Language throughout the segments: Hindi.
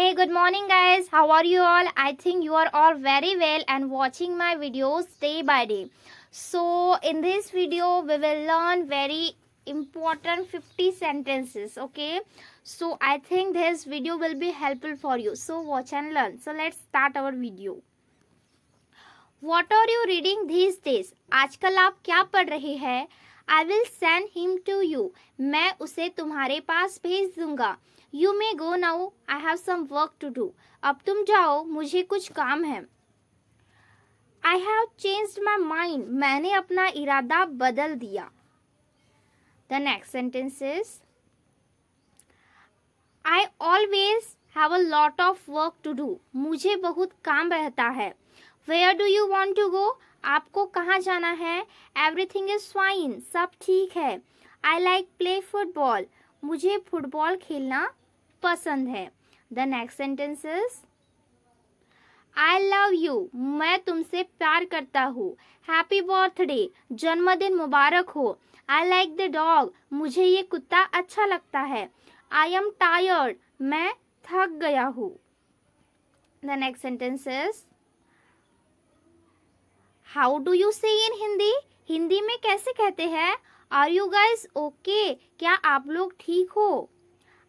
Hey, good morning guys. How are you all? I think you are all very well and watching my videos day by day. So in this video, we will learn very important 50 sentences. Okay. So I think this video will be helpful for you. So watch and learn. So let's start our video. What are you reading these days? आजकल आप क्या पढ़ रहे हैं I will send him to you मैं उसे तुम्हारे पास भेज दूंगा you may go now I have some work to do अब तुम जाओ मुझे कुछ काम है I have change my mind मैंने अपना इरादा बदल दिया the next sentence is I always have a lot of work to do मुझे बहुत काम रहता है where do you want to go आपको कहाँ जाना है एवरी थिंग इज फाइन सब ठीक है आई लाइक प्ले फुटबॉल मुझे फुटबॉल खेलना पसंद है the next sentence is I love you मैं तुमसे प्यार करता हूँ हैप्पी बर्थडे जन्मदिन मुबारक हो आई लाइक द डॉग मुझे ये कुत्ता अच्छा लगता है आई एम टायर्ड मैं थक गया हूँ the next sentence is how do you say in Hindi Hindi में कैसे कहते हैं आर यू गाइज ओके क्या आप लोग ठीक हो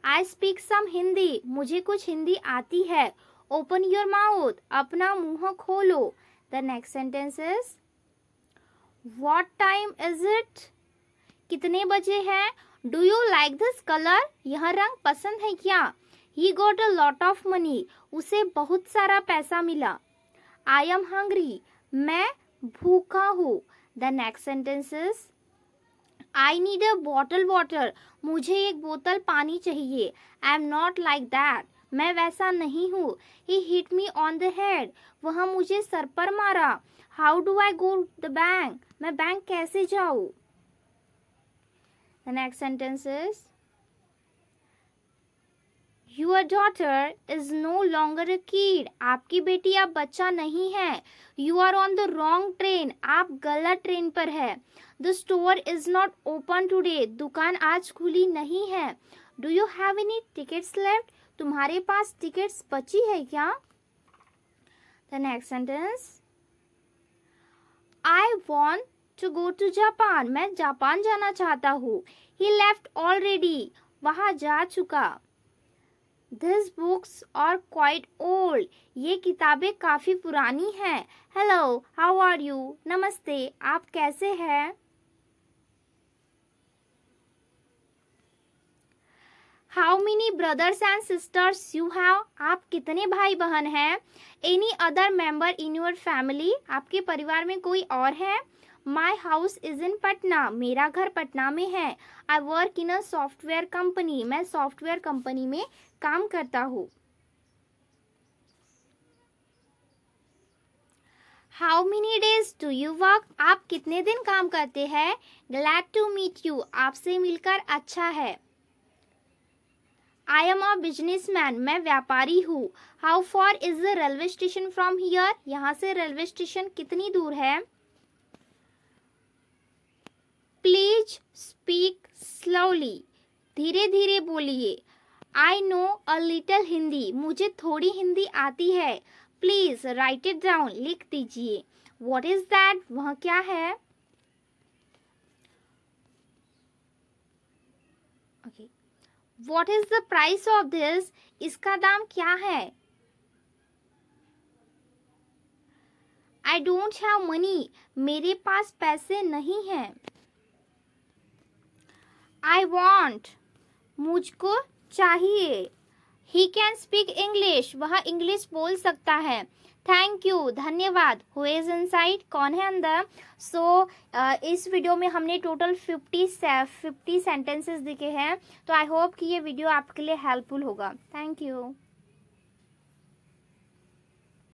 आई स्पीक सम हिंदी मुझे कुछ हिंदी आती है ओपन योर माउथ अपना मुंह खोलो the next sentence is what time is it कितने बजे हैं do you like this colour यह रंग पसंद है क्या he got a lot of money उसे बहुत सारा पैसा मिला आई एम हंग्री मैं भूखा हूँ the next sentence is I need a bottle water मुझे एक बोतल पानी चाहिए I am not like that मैं वैसा नहीं हूँ he hit me on the head वह मुझे सर पर मारा how do I go the bank मैं बैंक कैसे जाऊँ the next sentence is your daughter is no longer a kid आपकी बेटी आप बच्चा नहीं है you are on the wrong train आप गलत ट्रेन पर है the store is not open today दुकान आज खुली नहीं है do you have any tickets left तुम्हारे पास टिकट्स बची है क्या the next sentence I want to go to Japan मैं जापान जाना चाहता हूँ He लेफ्ट ऑलरेडी वहाँ जा चुका this books are quite old ये किताबें काफ़ी पुरानी हैं हेलो हाउ आर यू नमस्ते आप कैसे हैं how many brothers and sisters you have आप कितने भाई बहन हैं any other member in your family आपके परिवार में कोई और है my house is in Patna मेरा घर पटना में है I work in a software company मैं सॉफ्टवेयर कंपनी में काम करता हूँ how many days do you work आप कितने दिन काम करते हैं ग्लैड टू मीट यू आपसे मिलकर अच्छा है I am a businessman मैं व्यापारी हूँ how far is the railway station from here यहाँ से रेलवे स्टेशन कितनी दूर है प्लीज स्पीक स्लोली धीरे धीरे बोलिए I know a little Hindi मुझे थोड़ी हिंदी आती है प्लीज राइट इट डाउन लिख दीजिए वॉट इज दैट वह क्या है what is the price of this इसका दाम क्या है आई डोंट हैव मनी मेरे पास पैसे नहीं हैं आई वॉन्ट मुझको चाहिए ही कैन स्पीक इंग्लिश वह इंग्लिश बोल सकता है थैंक यू धन्यवाद हु इज इन साइड कौन है अंदर सो so, uh, इस वीडियो में हमने टोटल फिफ्टी फिफ्टी सेंटेंसेस दिखे हैं तो आई होप कि ये वीडियो आपके लिए हेल्पफुल होगा थैंक यू